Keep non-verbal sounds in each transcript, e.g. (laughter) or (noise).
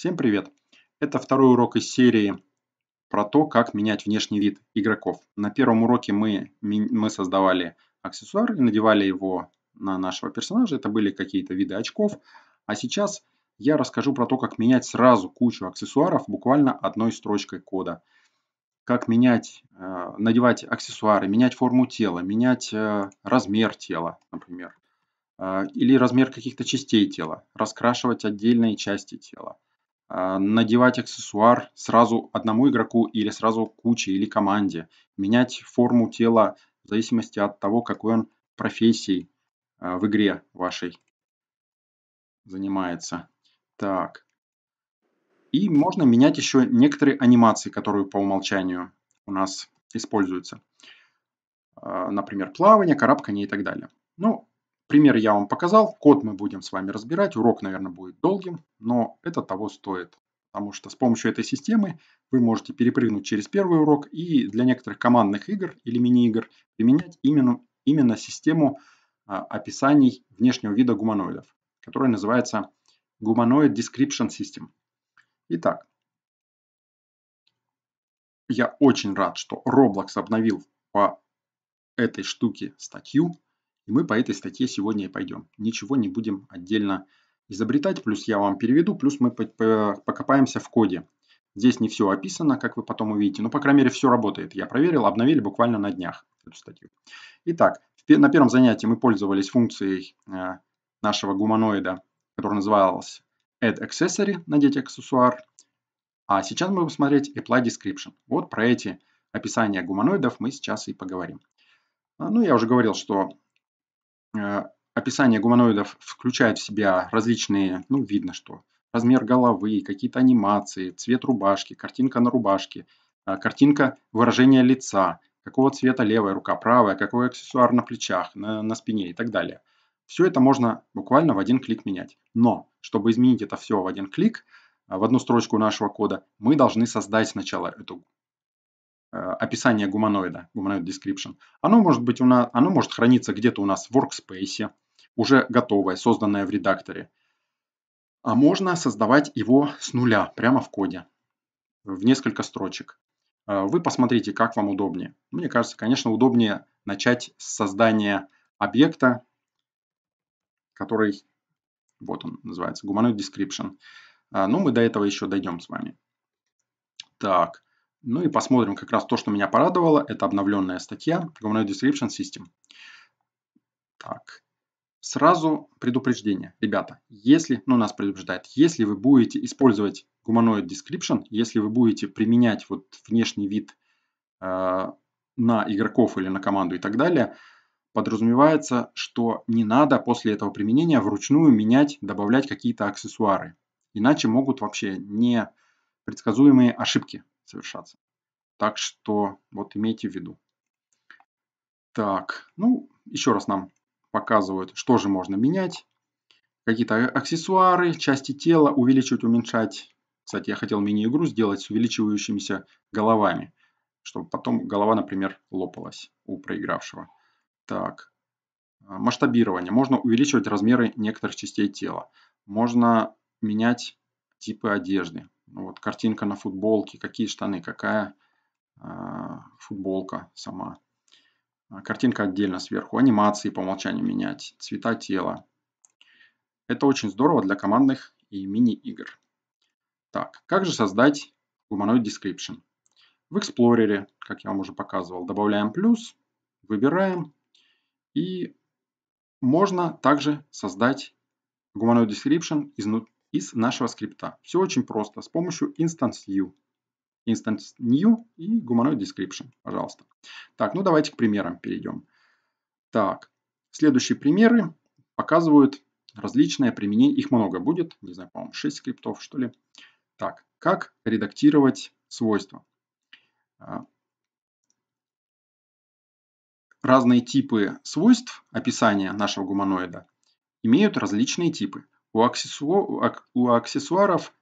Всем привет! Это второй урок из серии про то, как менять внешний вид игроков. На первом уроке мы, мы создавали аксессуар и надевали его на нашего персонажа. Это были какие-то виды очков. А сейчас я расскажу про то, как менять сразу кучу аксессуаров буквально одной строчкой кода. Как менять, э, надевать аксессуары, менять форму тела, менять э, размер тела, например. Э, или размер каких-то частей тела, раскрашивать отдельные части тела а, надевать аксессуар сразу одному игроку или сразу куче или команде, менять форму тела в зависимости от того, какой он профессией а, в игре вашей занимается. Так. И можно менять еще некоторые анимации, которые по умолчанию у нас используются. А, например, плавание, карабкание и так далее. Ну, Пример я вам показал, код мы будем с вами разбирать, урок, наверное, будет долгим, но это того стоит. Потому что с помощью этой системы вы можете перепрыгнуть через первый урок и для некоторых командных игр или мини-игр применять именно, именно систему а, описаний внешнего вида гуманоидов, которая называется Humanoid Description System. Итак, я очень рад, что Roblox обновил по этой штуке статью. И мы по этой статье сегодня и пойдем. Ничего не будем отдельно изобретать, плюс я вам переведу, плюс мы покопаемся в коде. Здесь не все описано, как вы потом увидите, но, ну, по крайней мере, все работает. Я проверил, обновили буквально на днях эту статью. Итак, на первом занятии мы пользовались функцией э, нашего гуманоида, который назывался Add Accessory, надеть аксессуар. А сейчас мы будем смотреть Apply Description. Вот про эти описания гуманоидов мы сейчас и поговорим. А, ну, я уже говорил, что Э, описание гуманоидов включает в себя различные, ну видно что, размер головы, какие-то анимации, цвет рубашки, картинка на рубашке, э, картинка выражения лица, какого цвета левая рука, правая, какой аксессуар на плечах, на, на спине и так далее. Все это можно буквально в один клик менять. Но, чтобы изменить это все в один клик, э, в одну строчку нашего кода, мы должны создать сначала эту Э, описание гуманоида, гуманоид description, оно может, быть у нас, оно может храниться где-то у нас в workspace, уже готовое, созданное в редакторе. А можно создавать его с нуля, прямо в коде, в несколько строчек. Э, вы посмотрите, как вам удобнее. Мне кажется, конечно, удобнее начать с создания объекта, который, вот он называется, гуманоид Description. Э, но мы до этого еще дойдем с вами. Так, ну и посмотрим как раз то, что меня порадовало. Это обновленная статья Governor Description System. Так, сразу предупреждение. Ребята, если, ну нас предупреждает, если вы будете использовать Humanoid Description, если вы будете применять вот внешний вид э, на игроков или на команду и так далее, подразумевается, что не надо после этого применения вручную менять, добавлять какие-то аксессуары. Иначе могут вообще непредсказуемые ошибки совершаться. Так что вот имейте в виду. Так, ну, еще раз нам показывают, что же можно менять. Какие-то а, аксессуары, части тела увеличивать, уменьшать. Кстати, я хотел мини-игру сделать с увеличивающимися головами, чтобы потом голова, например, лопалась у проигравшего. Так, а, масштабирование. Можно увеличивать размеры некоторых частей тела. Можно менять типы одежды. Ну вот картинка на футболке, какие штаны, какая а, футболка сама. А картинка отдельно сверху, анимации по умолчанию менять, цвета тела. Это очень здорово для командных и мини-игр. Так, как же создать Humanoid Description? В Explorer, как я вам уже показывал, добавляем плюс, выбираем. И можно также создать Humanoid Description изнутри из нашего скрипта. Все очень просто, с помощью Instance View. Instance New и Humanoid Description, пожалуйста. Так, ну давайте к примерам перейдем. Так, следующие примеры показывают различные применение. Их много будет, не знаю, по-моему, 6 скриптов, что ли. Так, как редактировать свойства. А, разные типы свойств описания нашего гуманоида имеют различные типы. У, аксессуар, у аксессуаров,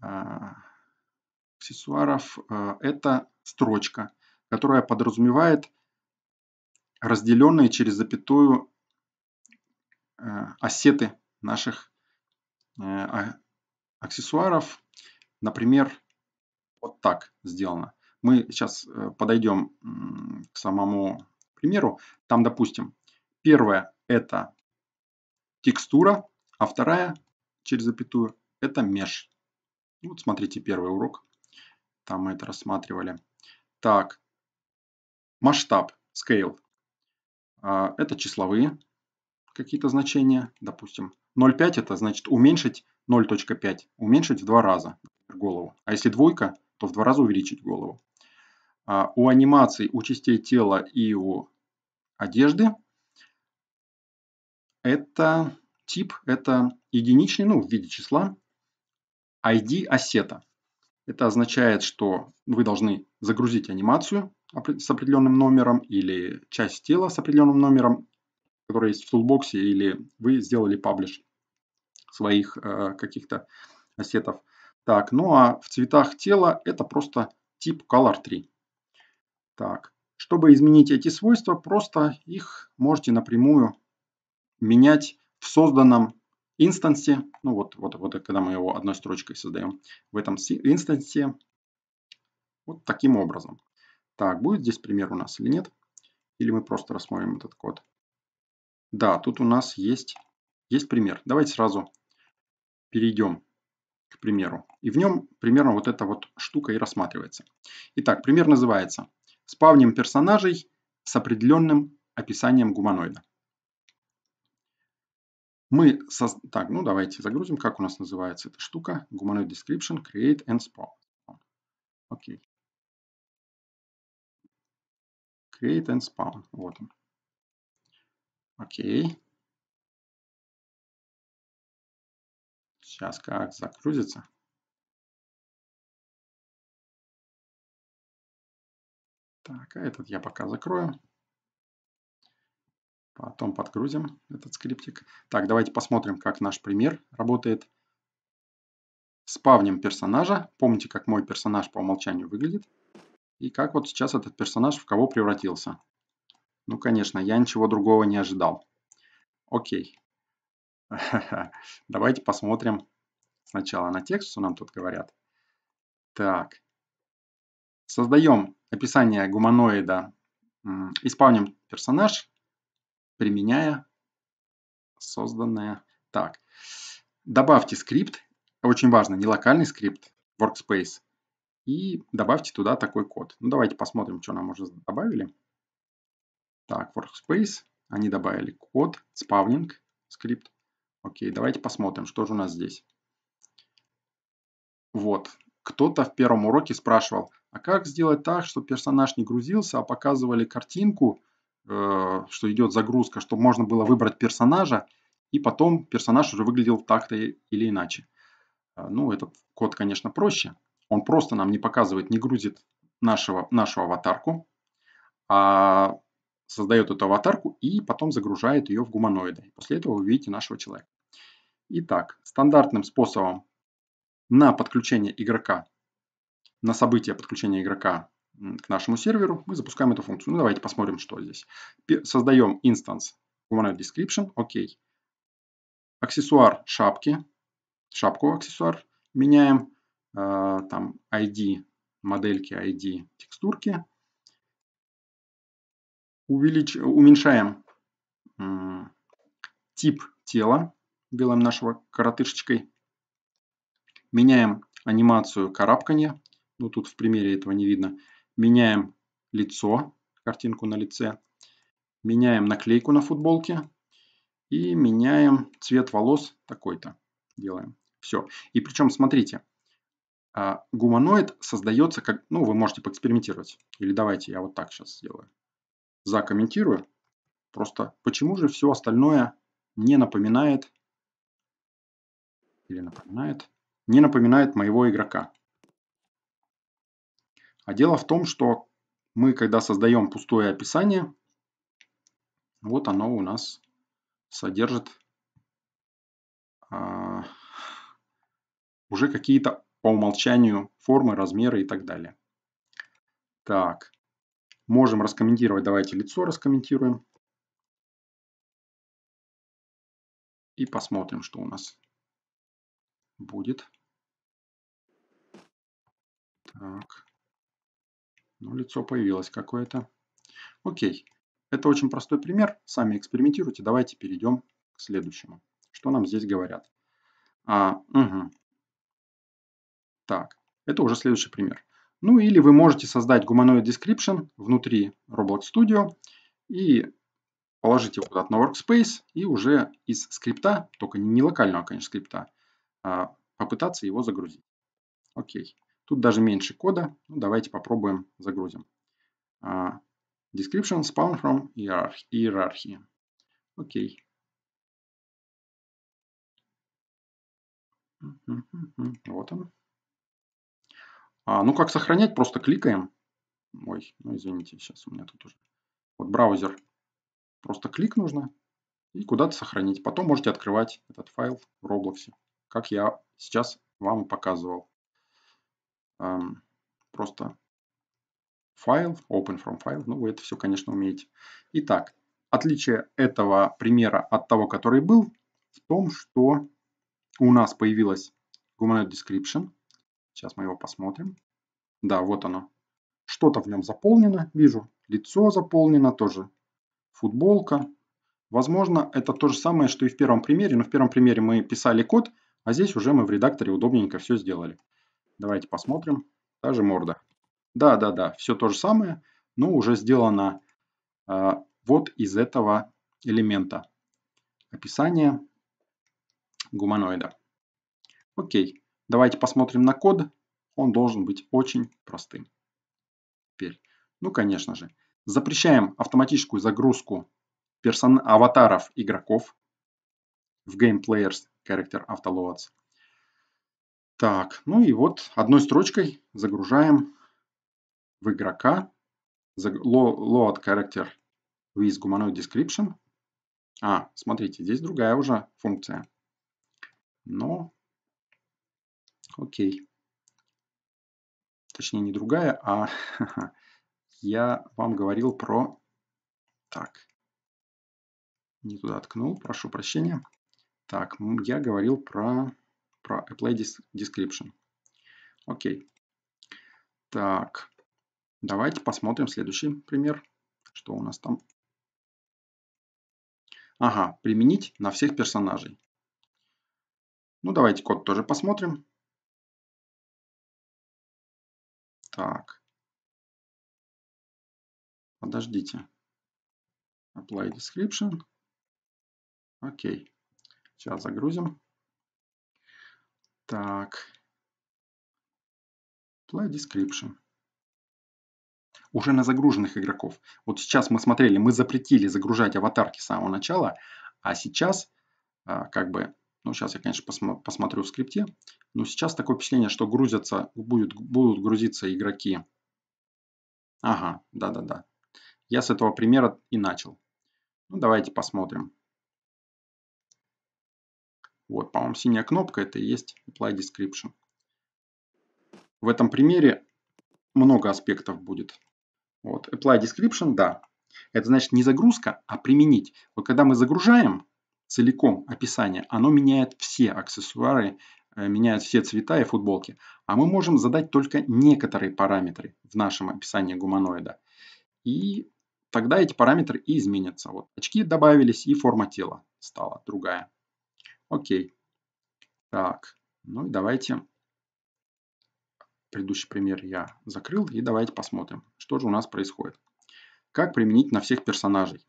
а, аксессуаров а, это строчка, которая подразумевает разделенные через запятую осеты э, наших э, а, аксессуаров. Например, вот так сделано. Мы сейчас э, подойдем к самому примеру. Там, допустим, первое это текстура, а вторая через запятую – это меж. Ну, вот смотрите первый урок. Там мы это рассматривали. Так, масштаб, scale. А, это числовые какие-то значения. Допустим, 0,5 это значит уменьшить 0.5. Уменьшить в два раза голову. А если двойка, то в два раза увеличить голову. А, у анимаций, у частей тела и у одежды это Тип – это единичный, ну, в виде числа, ID ассета. Это означает, что вы должны загрузить анимацию с определенным номером или часть тела с определенным номером, которая есть в тулбоксе, или вы сделали паблиш своих э, каких-то ассетов. Так, ну а в цветах тела это просто тип color 3. Так, чтобы изменить эти свойства, просто их можете напрямую менять в созданном инстансе, ну вот, вот, вот когда мы его одной строчкой создаем, в этом инстансе вот таким образом. Так, будет здесь пример у нас или нет? Или мы просто рассмотрим этот код? Да, тут у нас есть, есть пример. Давайте сразу перейдем к примеру. И в нем примерно вот эта вот штука и рассматривается. Итак, пример называется «Спавним персонажей с определенным описанием гуманоида». Мы, со... так, ну давайте загрузим, как у нас называется эта штука. Humanoid Description, Create and Spawn. Окей. Create and Spawn, вот он. Окей. Сейчас как загрузится. Так, а этот я пока закрою. Потом подгрузим этот скриптик. Так, давайте посмотрим, как наш пример работает. Спавним персонажа. Помните, как мой персонаж по умолчанию выглядит. И как вот сейчас этот персонаж в кого превратился. Ну, конечно, я ничего другого не ожидал. Окей. (laughs) Давайте посмотрим сначала на текст, что нам тут говорят. Так. Создаем описание гуманоида. Испавним персонаж применяя созданное. Так, добавьте скрипт, очень важно, не локальный скрипт, workspace, и добавьте туда такой код. Ну, давайте посмотрим, что нам уже добавили. Так, workspace, они добавили код, спавнинг, скрипт. Окей, давайте посмотрим, что же у нас здесь. Вот, кто-то в первом уроке спрашивал, а как сделать так, чтобы персонаж не грузился, а показывали картинку, Э, что идет загрузка, чтобы можно было выбрать персонажа, и потом персонаж уже выглядел так-то или иначе. Э, ну, этот код, конечно, проще. Он просто нам не показывает, не грузит нашего, нашу аватарку, а создает эту аватарку и потом загружает ее в гуманоида. после этого вы видите нашего человека. Итак, стандартным способом на подключение игрока, на событие подключения игрока к нашему серверу, мы запускаем эту функцию. Ну, давайте посмотрим, что здесь. Создаем инстанс Component Description, окей. Аксессуар шапки, шапку аксессуар меняем, э, там ID модельки, ID текстурки. Увелич... Уменьшаем тип тела, делаем нашего коротышечкой. Меняем анимацию карабкания, ну тут в примере этого не видно, Меняем лицо, картинку на лице. Меняем наклейку на футболке. И меняем цвет волос такой-то. Делаем. Все. И причем, смотрите, а, гуманоид создается как... Ну, вы можете поэкспериментировать. Или давайте я вот так сейчас сделаю. Закомментирую. Просто почему же все остальное не напоминает... Или напоминает... Не напоминает моего игрока. А дело в том, что мы, когда создаем пустое описание, вот оно у нас содержит а, уже какие-то по умолчанию формы, размеры и так далее. Так, можем раскомментировать. Давайте лицо раскомментируем. И посмотрим, что у нас будет. Так. Но лицо появилось какое-то. Окей. Это очень простой пример. Сами экспериментируйте. Давайте перейдем к следующему. Что нам здесь говорят? А, угу. Так, это уже следующий пример. Ну или вы можете создать гуманоид description внутри Roblox Studio и положить его куда-то на workspace и уже из скрипта, только не локального, конечно, скрипта, а попытаться его загрузить. Окей. Тут даже меньше кода. Ну, давайте попробуем загрузим. А, description spawn from hierarchy. Окей. Вот он. А, ну, как сохранять, просто кликаем. Ой, ну извините, сейчас у меня тут уже. Вот браузер. Просто клик нужно и куда-то сохранить. Потом можете открывать этот файл в Roblox, как я сейчас вам показывал просто файл, open from файл. Ну, вы это все, конечно, умеете. Итак, отличие этого примера от того, который был, в том, что у нас появилась Humanoid Description. Сейчас мы его посмотрим. Да, вот оно. Что-то в нем заполнено, вижу. Лицо заполнено тоже. Футболка. Возможно, это то же самое, что и в первом примере. Но в первом примере мы писали код, а здесь уже мы в редакторе удобненько все сделали. Давайте посмотрим. Та же морда. Да, да, да, все то же самое, но уже сделано э, вот из этого элемента. Описание гуманоида. Окей, давайте посмотрим на код. Он должен быть очень простым. Теперь, ну конечно же, запрещаем автоматическую загрузку персон аватаров игроков в Game Players Character Autoloads. Так, ну и вот одной строчкой загружаем в игрока load character with humanoid description. А, смотрите, здесь другая уже функция. Но, окей. Точнее, не другая, а (laughs) я вам говорил про... Так, не туда ткнул, прошу прощения. Так, я говорил про про apply description. Окей. Так, давайте посмотрим следующий пример. Что у нас там? Ага, применить на всех персонажей. Ну, давайте код тоже посмотрим. Так. Подождите. Apply description. Окей. Сейчас загрузим. Так. Play description. Уже на загруженных игроков. Вот сейчас мы смотрели, мы запретили загружать аватарки с самого начала, а сейчас а, как бы ну, сейчас я, конечно, посмотрю в скрипте. Но сейчас такое впечатление, что грузятся, будет, будут грузиться игроки. Ага, да-да-да. Я с этого примера и начал. Ну, давайте посмотрим. Вот, по-моему, синяя кнопка это и есть Apply Description. В этом примере много аспектов будет. Вот, Apply Description, да. Это значит не загрузка, а применить. Вот когда мы загружаем целиком описание, оно меняет все аксессуары, э, меняет все цвета и футболки. А мы можем задать только некоторые параметры в нашем описании гуманоида. И тогда эти параметры и изменятся. Вот очки добавились, и форма тела стала другая. Окей. Так, ну и давайте предыдущий пример я закрыл. И давайте посмотрим, что же у нас происходит. Как применить на всех персонажей?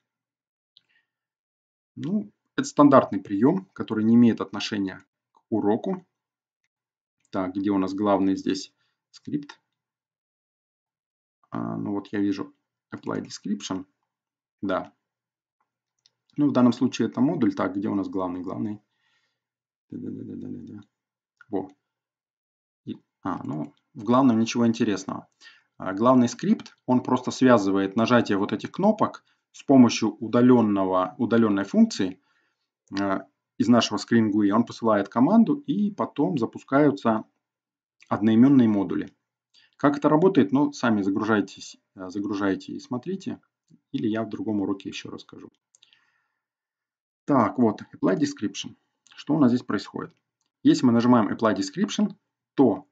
Ну, это стандартный прием, который не имеет отношения к уроку. Так, где у нас главный здесь скрипт? А, ну вот я вижу apply description. Да. Ну, в данном случае это модуль. Так, где у нас главный? Главный во. И, а, ну, в главном ничего интересного. А, главный скрипт, он просто связывает нажатие вот этих кнопок с помощью удаленного, удаленной функции а, из нашего скрингуи. Он посылает команду и потом запускаются одноименные модули. Как это работает, ну, сами загружайтесь, а, загружайте и смотрите. Или я в другом уроке еще расскажу. Так, вот, apply description. Что у нас здесь происходит? Если мы нажимаем Apply Description, то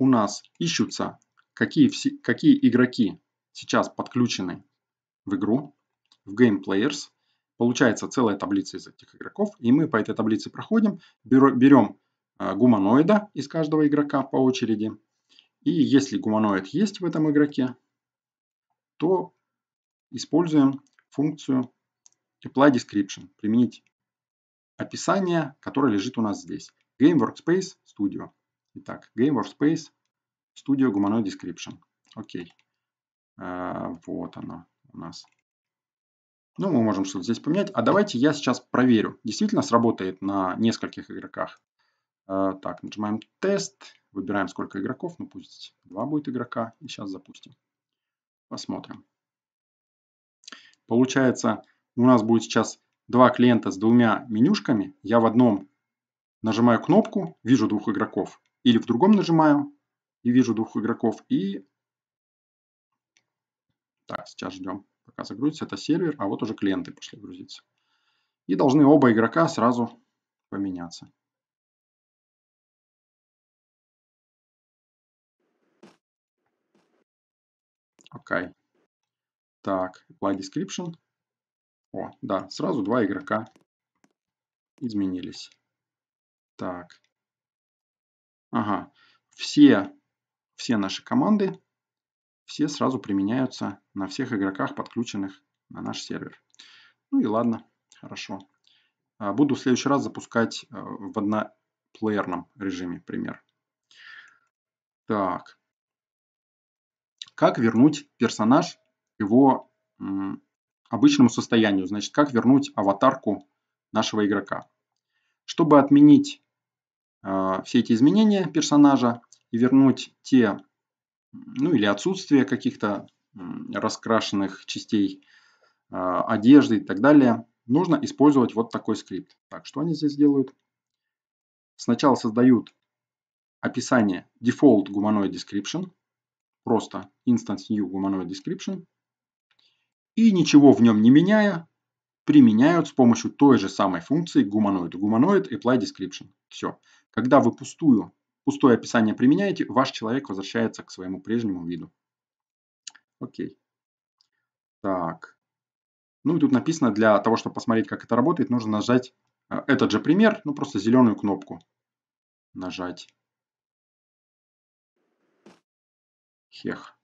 у нас ищутся, какие, какие игроки сейчас подключены в игру, в Game Players. Получается целая таблица из этих игроков, и мы по этой таблице проходим, берем а, гуманоида из каждого игрока по очереди. И если гуманоид есть в этом игроке, то используем функцию apply description, применить описание, которое лежит у нас здесь. Game Workspace Studio. Итак, Game Workspace Studio Humanoid Description. Окей. А, вот оно у нас. Ну, мы можем что-то здесь поменять. А давайте я сейчас проверю. Действительно сработает на нескольких игроках. А, так, нажимаем тест. Выбираем сколько игроков. Ну, пусть два будет игрока. И сейчас запустим. Посмотрим. Получается, у нас будет сейчас два клиента с двумя менюшками, я в одном нажимаю кнопку, вижу двух игроков, или в другом нажимаю и вижу двух игроков, и... Так, сейчас ждем, пока загрузится. Это сервер, а вот уже клиенты пошли грузиться. И должны оба игрока сразу поменяться. Окей. Okay. Так, apply description. О, да, сразу два игрока изменились. Так. Ага. Все, все наши команды, все сразу применяются на всех игроках, подключенных на наш сервер. Ну и ладно, хорошо. А, буду в следующий раз запускать э, в одноплеерном режиме пример. Так. Как вернуть персонаж его обычному состоянию, значит, как вернуть аватарку нашего игрока. Чтобы отменить э, все эти изменения персонажа и вернуть те, ну или отсутствие каких-то э, раскрашенных частей э, одежды и так далее, нужно использовать вот такой скрипт. Так, что они здесь делают? Сначала создают описание default humanoid description, просто instance new humanoid description – и ничего в нем не меняя, применяют с помощью той же самой функции гуманоид. Гуманоид apply description. Все. Когда вы пустую, пустое описание применяете, ваш человек возвращается к своему прежнему виду. Окей. Так. Ну и тут написано, для того, чтобы посмотреть, как это работает, нужно нажать э, этот же пример, ну просто зеленую кнопку нажать. Хех.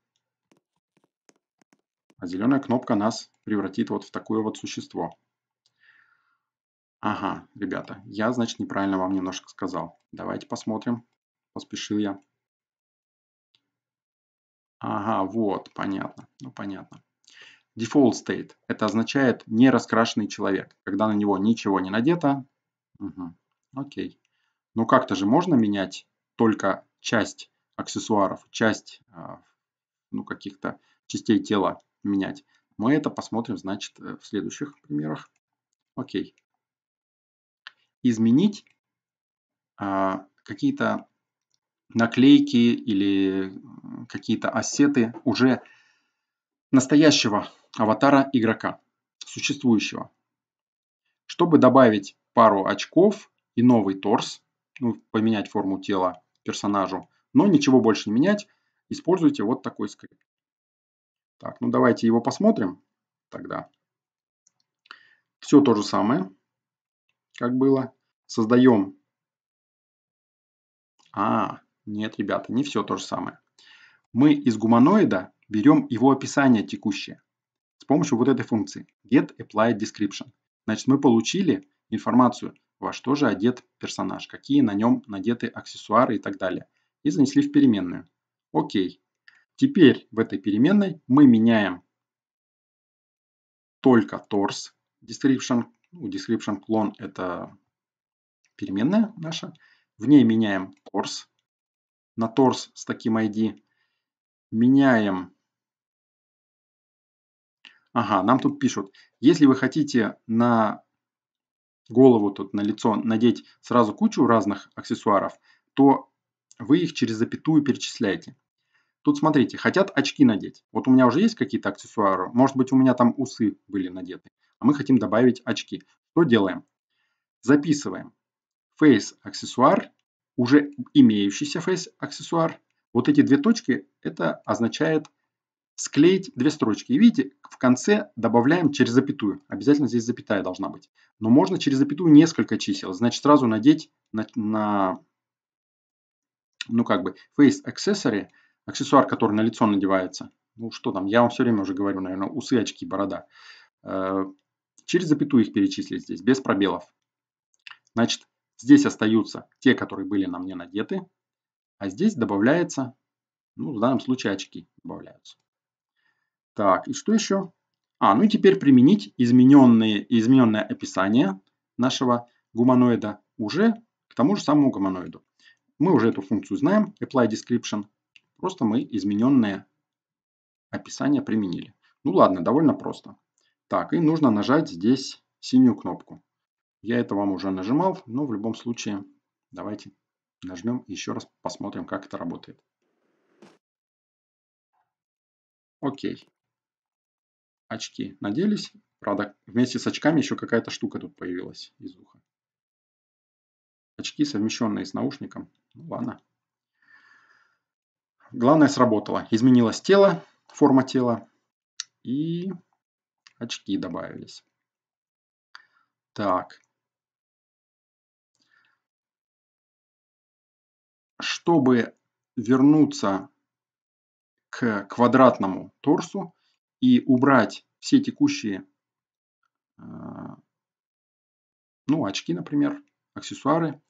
А зеленая кнопка нас превратит вот в такое вот существо. Ага, ребята, я, значит, неправильно вам немножко сказал. Давайте посмотрим. Поспешил я. Ага, вот, понятно. Ну, понятно. Default state. Это означает не раскрашенный человек, когда на него ничего не надето. Угу. Окей. Ну как-то же можно менять только часть аксессуаров, часть а, ну, каких-то частей тела менять. Мы это посмотрим, значит, э, в следующих примерах. Окей. Изменить а, какие-то наклейки или какие-то ассеты уже настоящего аватара игрока, существующего. Чтобы добавить пару очков и новый торс, ну, поменять форму тела персонажу, но ничего больше не менять, используйте вот такой скрипт. Так, ну давайте его посмотрим тогда. Все то же самое, как было. Создаем. А, нет, ребята, не все то же самое. Мы из гуманоида берем его описание текущее с помощью вот этой функции get apply description. Значит, мы получили информацию, во что же одет персонаж, какие на нем надеты аксессуары и так далее. И занесли в переменную. Окей. Теперь в этой переменной мы меняем только торс. Description, у description clone это переменная наша. В ней меняем торс. На торс с таким ID меняем Ага, нам тут пишут, если вы хотите на голову, тут на лицо надеть сразу кучу разных аксессуаров, то вы их через запятую перечисляете. Тут смотрите, хотят очки надеть. Вот у меня уже есть какие-то аксессуары, может быть у меня там усы были надеты, а мы хотим добавить очки. Что делаем? Записываем face аксессуар, уже имеющийся face аксессуар. Вот эти две точки, это означает склеить две строчки. И видите, в конце добавляем через запятую. Обязательно здесь запятая должна быть. Но можно через запятую несколько чисел. Значит, сразу надеть на, на ну как бы, face accessory – аксессуар, который на лицо надевается. Ну что там, я вам все время уже говорю, наверное, усы, очки, борода. Э, через запятую их перечислить здесь, без пробелов. Значит, здесь остаются те, которые были на мне надеты, а здесь добавляется, ну в данном случае очки добавляются. Так, и что еще? А, ну и теперь применить измененные, измененное описание нашего гуманоида уже к тому же самому гуманоиду. Мы уже эту функцию знаем, apply description. Просто мы измененное описание применили. Ну ладно, довольно просто. Так, и нужно нажать здесь синюю кнопку. Я это вам уже нажимал, но в любом случае давайте нажмем и еще раз посмотрим, как это работает. Окей. Очки наделись. Правда, вместе с очками еще какая-то штука тут появилась из уха. Очки, совмещенные с наушником. Ну ладно главное сработало. Изменилось тело, форма тела и очки добавились. Так. Чтобы вернуться к квадратному торсу и убрать все текущие э, ну, очки, например, аксессуары,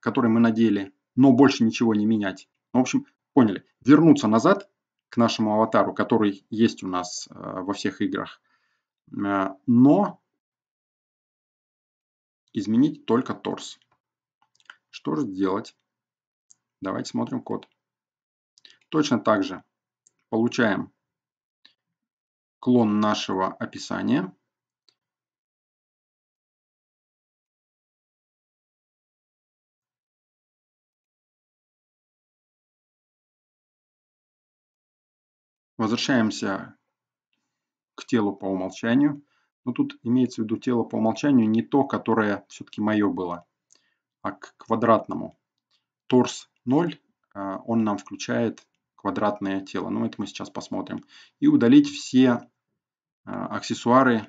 которые мы надели, но больше ничего не менять. В общем, поняли, вернуться назад к нашему аватару, который есть у нас э, во всех играх, э, но изменить только торс. Что же делать? Давайте смотрим код. Точно так же получаем клон нашего описания. Возвращаемся к телу по умолчанию. Но ну, тут имеется в виду тело по умолчанию не то, которое все-таки мое было, а к квадратному. Торс 0, а, он нам включает квадратное тело. Но ну, это мы сейчас посмотрим. И удалить все а, аксессуары,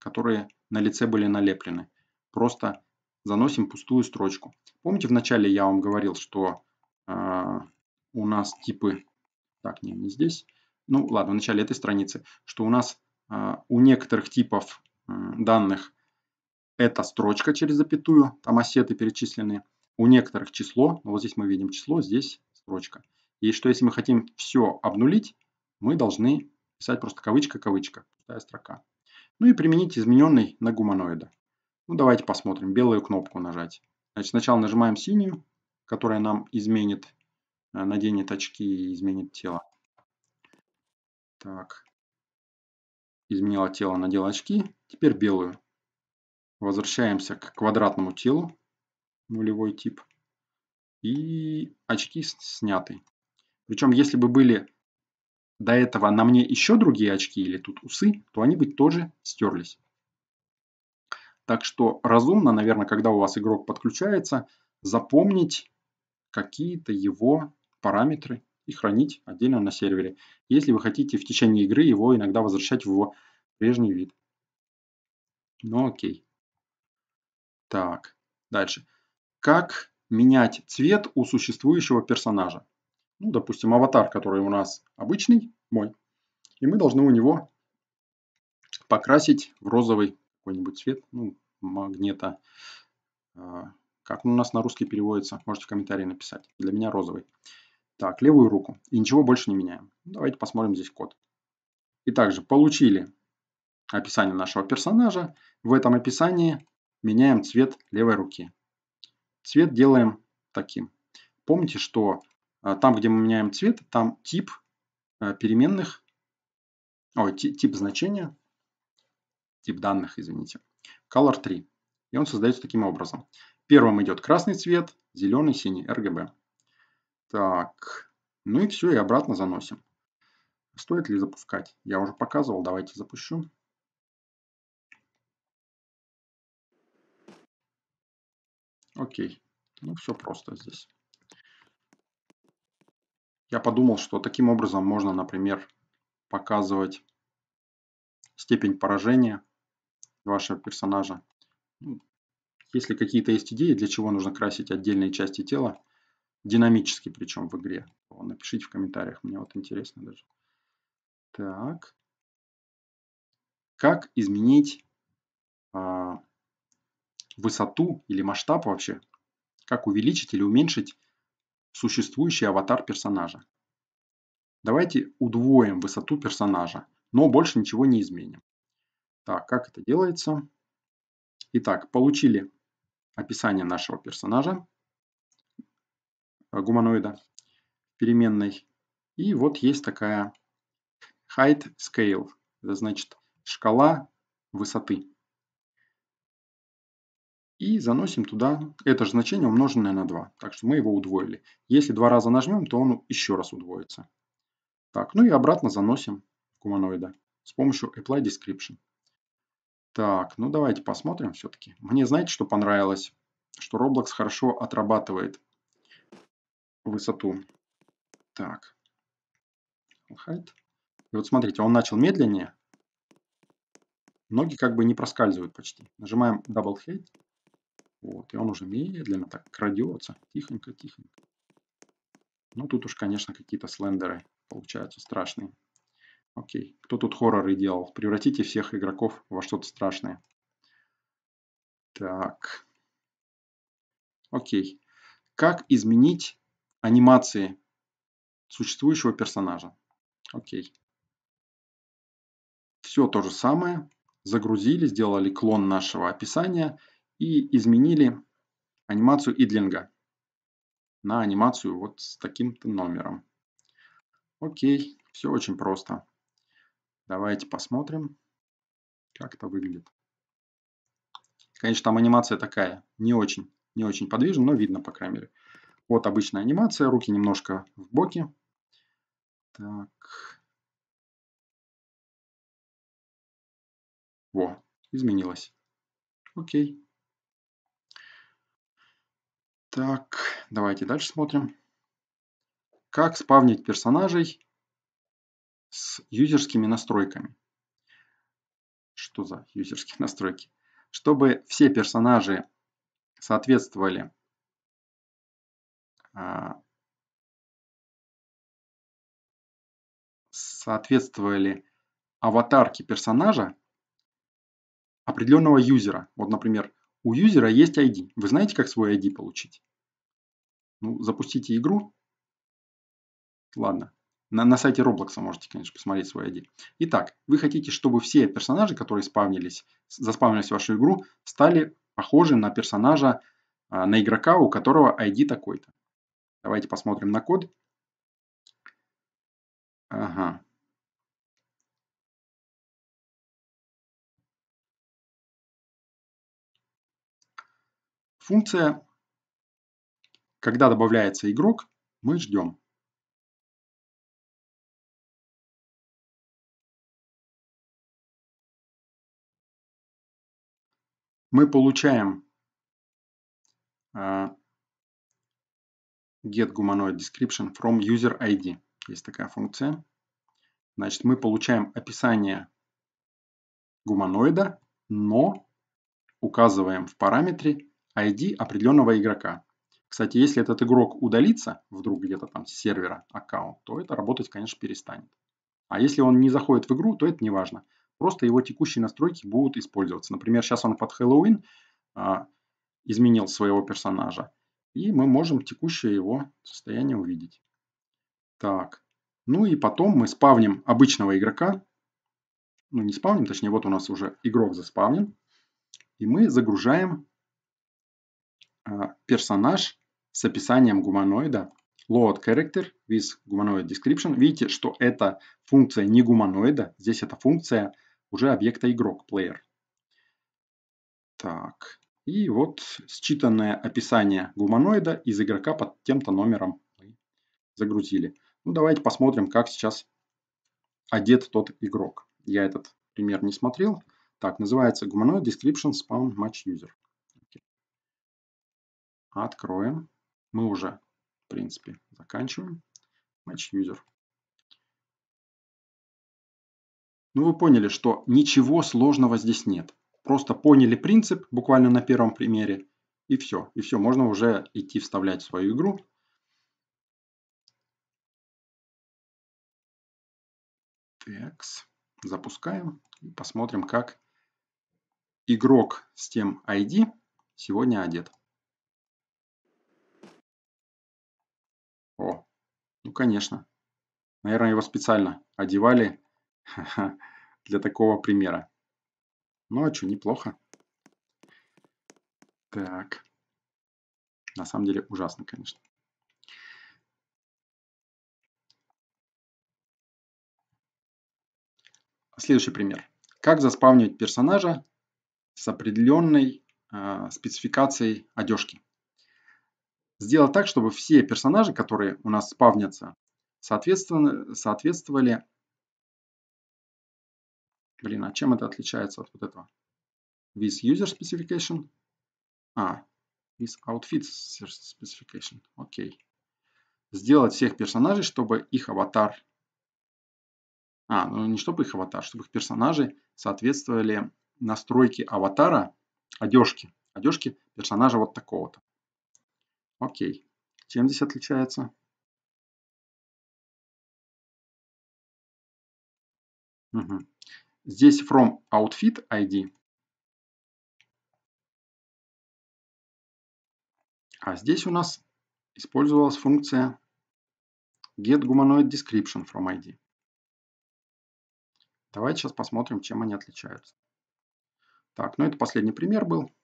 которые на лице были налеплены. Просто заносим пустую строчку. Помните, вначале я вам говорил, что а, у нас типы... Так, не, не здесь ну ладно, в начале этой страницы, что у нас а, у некоторых типов данных это строчка через запятую, там осеты перечислены, у некоторых число, ну, вот здесь мы видим число, здесь строчка. И что если мы хотим все обнулить, мы должны писать просто кавычка-кавычка, пустая строка. Ну и применить измененный на гуманоида. Ну давайте посмотрим, белую кнопку нажать. Значит, сначала нажимаем синюю, которая нам изменит, э, наденет очки и изменит тело. Так. Изменила тело, надела очки. Теперь белую. Возвращаемся к квадратному телу. Нулевой тип. И очки сняты. Причем, если бы были до этого на мне еще другие очки или тут усы, то они бы тоже стерлись. Так что разумно, наверное, когда у вас игрок подключается, запомнить какие-то его параметры и хранить отдельно на сервере, если вы хотите в течение игры его иногда возвращать в его прежний вид. Ну окей. Так, дальше. Как менять цвет у существующего персонажа? Ну, допустим, аватар, который у нас обычный, мой. И мы должны у него покрасить в розовый какой-нибудь цвет, ну, магнета. А, как он у нас на русский переводится, можете в комментарии написать. Для меня розовый. Так, левую руку. И ничего больше не меняем. Давайте посмотрим здесь код. И также получили описание нашего персонажа. В этом описании меняем цвет левой руки. Цвет делаем таким. Помните, что э, там, где мы меняем цвет, там тип э, переменных, ой, тип значения, тип данных, извините, color 3. И он создается таким образом. Первым идет красный цвет, зеленый, синий, RGB. Так, ну и все, и обратно заносим. Стоит ли запускать? Я уже показывал, давайте запущу. Окей, ну все просто здесь. Я подумал, что таким образом можно, например, показывать степень поражения вашего персонажа. Ну, если какие-то есть идеи, для чего нужно красить отдельные части тела, Динамически причем в игре. Напишите в комментариях, мне вот интересно даже. Так. Как изменить э, высоту или масштаб вообще? Как увеличить или уменьшить существующий аватар персонажа? Давайте удвоим высоту персонажа, но больше ничего не изменим. Так, как это делается? Итак, получили описание нашего персонажа. Э, гуманоида переменной. И вот есть такая height scale, это значит шкала высоты. И заносим туда это же значение, умноженное на 2. Так что мы его удвоили. Если два раза нажмем, то он еще раз удвоится. Так, ну и обратно заносим гуманоида с помощью apply description. Так, ну давайте посмотрим все-таки. Мне знаете, что понравилось? Что Roblox хорошо отрабатывает высоту. Так. Height. И вот смотрите, он начал медленнее. Ноги как бы не проскальзывают почти. Нажимаем Double Head. Вот, и он уже медленно так крадется. Тихонько, тихонько. Ну, тут уж, конечно, какие-то слендеры получаются страшные. Окей. Кто тут хорроры делал? Превратите всех игроков во что-то страшное. Так. Окей. Как изменить анимации существующего персонажа. Окей. Все то же самое. Загрузили, сделали клон нашего описания и изменили анимацию идлинга на анимацию вот с таким-то номером. Окей, все очень просто. Давайте посмотрим, как это выглядит. Конечно, там анимация такая, не очень, не очень подвижная, но видно, по крайней мере. Вот обычная анимация, руки немножко в боки. Так. Во, изменилось. Окей. Так, давайте дальше смотрим. Как спавнить персонажей с юзерскими настройками. Что за юзерские (laughs) настройки? Чтобы все персонажи соответствовали а, соответствовали аватарки персонажа определенного юзера. Вот, например, у юзера есть ID. Вы знаете, как свой ID получить? Ну, запустите игру. Ладно. На, на сайте Roblox можете, конечно, посмотреть свой ID. Итак, вы хотите, чтобы все персонажи, которые спавнились, заспавнились в вашу игру, стали похожи на персонажа, а, на игрока, у которого ID такой-то. Давайте посмотрим на код. Ага. Функция, когда добавляется игрок, мы ждем. Мы получаем а, get humanoid description from user ID. Есть такая функция. Значит, мы получаем описание гуманоида, но указываем в параметре ID определенного игрока. Кстати, если этот игрок удалится вдруг где-то там с сервера аккаунт, то это работать, конечно, перестанет. А если он не заходит в игру, то это не важно. Просто его текущие настройки будут использоваться. Например, сейчас он под Хэллоуин а, изменил своего персонажа. И мы можем текущее его состояние увидеть. Так. Ну и потом мы спавним обычного игрока. Ну не спавним, точнее вот у нас уже игрок заспавнен. И мы загружаем а, персонаж с описанием гуманоида. Load character with humanoid description. Видите, что это функция не гуманоида. Здесь это функция уже объекта игрок, player. Так, и вот считанное описание гуманоида из игрока под тем-то номером мы загрузили. Ну, давайте посмотрим, как сейчас одет тот игрок. Я этот пример не смотрел. Так, называется гуманоид Description Spawn Match User. Откроем. Мы уже, в принципе, заканчиваем. Match User. Ну, вы поняли, что ничего сложного здесь нет. Просто поняли принцип буквально на первом примере, и все. И все, можно уже идти вставлять свою игру. Так, запускаем и посмотрим, как игрок с тем ID сегодня одет. О, ну конечно. Наверное, его специально одевали (laughs) для такого примера. Ну, а что, неплохо. Так. На самом деле ужасно, конечно. Следующий пример. Как заспавнить персонажа с определенной э, спецификацией одежки. Сделать так, чтобы все персонажи, которые у нас спавнятся, соответствовали Блин, а чем это отличается от вот этого? With user specification? А, with outfit specification. Окей. Сделать всех персонажей, чтобы их аватар... А, ну не чтобы их аватар, чтобы их персонажи соответствовали настройке аватара одежки. Одежки персонажа вот такого-то. Окей. Чем здесь отличается? Угу. Здесь from outfit ID, а здесь у нас использовалась функция get humanoid description from ID. Давайте сейчас посмотрим, чем они отличаются. Так, ну это последний пример был.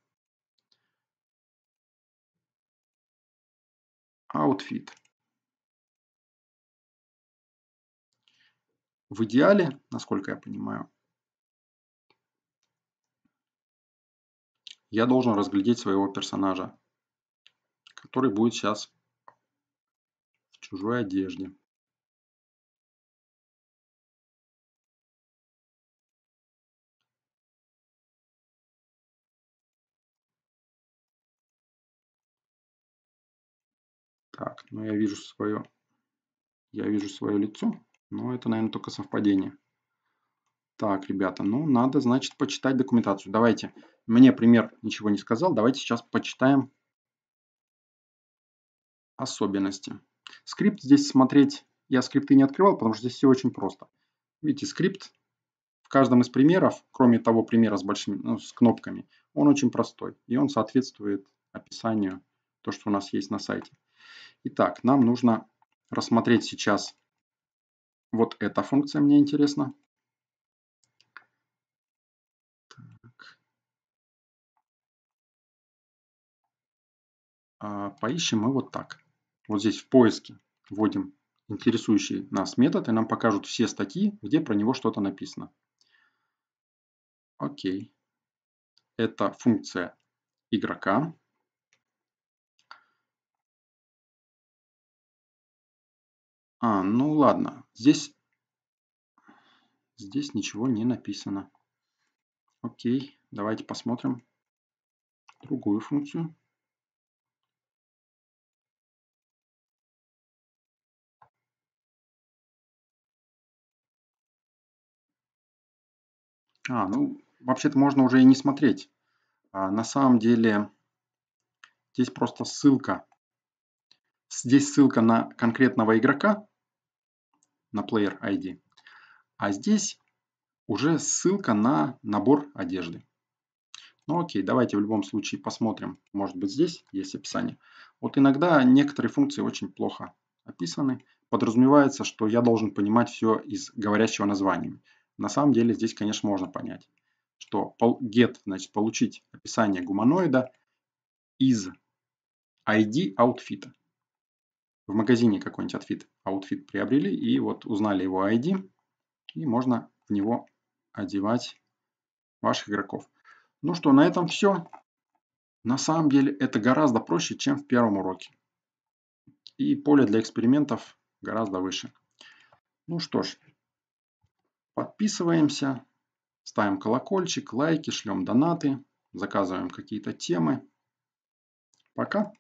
Outfit. В идеале, насколько я понимаю, я должен разглядеть своего персонажа, который будет сейчас в чужой одежде. Так, ну я вижу свое, я вижу свое лицо, но это, наверное, только совпадение. Так, ребята, ну надо, значит, почитать документацию. Давайте, мне пример ничего не сказал, давайте сейчас почитаем особенности. Скрипт здесь смотреть, я скрипты не открывал, потому что здесь все очень просто. Видите, скрипт в каждом из примеров, кроме того примера с большими, ну, с кнопками, он очень простой. И он соответствует описанию, то, что у нас есть на сайте. Итак, нам нужно рассмотреть сейчас вот эта функция, мне интересно. А, поищем мы вот так. Вот здесь в поиске вводим интересующий нас метод, и нам покажут все статьи, где про него что-то написано. Окей. Это функция игрока. А, ну ладно, здесь, здесь ничего не написано. Окей, давайте посмотрим другую функцию. А, ну, вообще-то можно уже и не смотреть. А, на самом деле, здесь просто ссылка. Здесь ссылка на конкретного игрока, на Player ID. А здесь уже ссылка на набор одежды. Ну окей, давайте в любом случае посмотрим. Может быть здесь есть описание. Вот иногда некоторые функции очень плохо описаны. Подразумевается, что я должен понимать все из говорящего названия. На самом деле здесь, конечно, можно понять, что get, значит, получить описание гуманоида из ID аутфита. В магазине какой-нибудь outfit, outfit приобрели и вот узнали его ID, и можно в него одевать ваших игроков. Ну что, на этом все. На самом деле это гораздо проще, чем в первом уроке. И поле для экспериментов гораздо выше. Ну что ж, Подписываемся, ставим колокольчик, лайки, шлем донаты, заказываем какие-то темы. Пока!